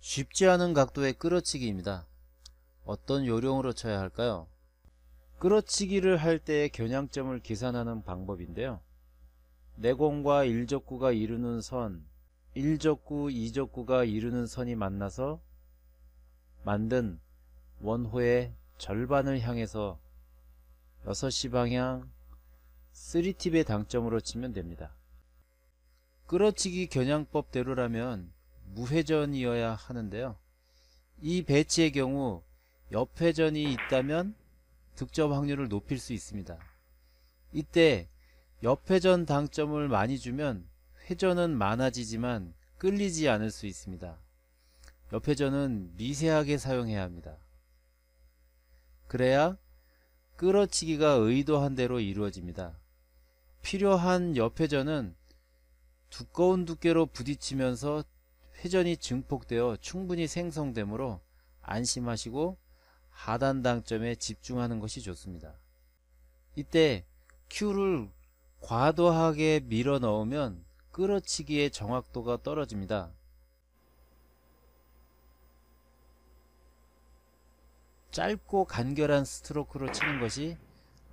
쉽지 않은 각도의 끌어치기입니다. 어떤 요령으로 쳐야 할까요? 끌어치기를 할 때의 겨냥점을 계산하는 방법인데요. 내공과 1적구가 이루는 선, 1적구, 2적구가 이루는 선이 만나서 만든 원호의 절반을 향해서 6시 방향 3팁의 당점으로 치면 됩니다. 끌어치기 겨냥법대로라면 무회전이어야 하는데요. 이 배치의 경우 옆회전이 있다면 득점 확률을 높일 수 있습니다. 이때 옆회전 당점을 많이 주면 회전은 많아지지만 끌리지 않을 수 있습니다. 옆회전은 미세하게 사용해야 합니다. 그래야 끌어치기가 의도한 대로 이루어집니다. 필요한 옆회전은 두꺼운 두께로 부딪히면서 회전이 증폭되어 충분히 생성되므로 안심하시고 하단 당점에 집중하는 것이 좋습니다. 이때 Q를 과도하게 밀어 넣으면 끌어치기의 정확도가 떨어집니다. 짧고 간결한 스트로크로 치는 것이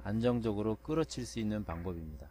안정적으로 끌어칠 수 있는 방법입니다.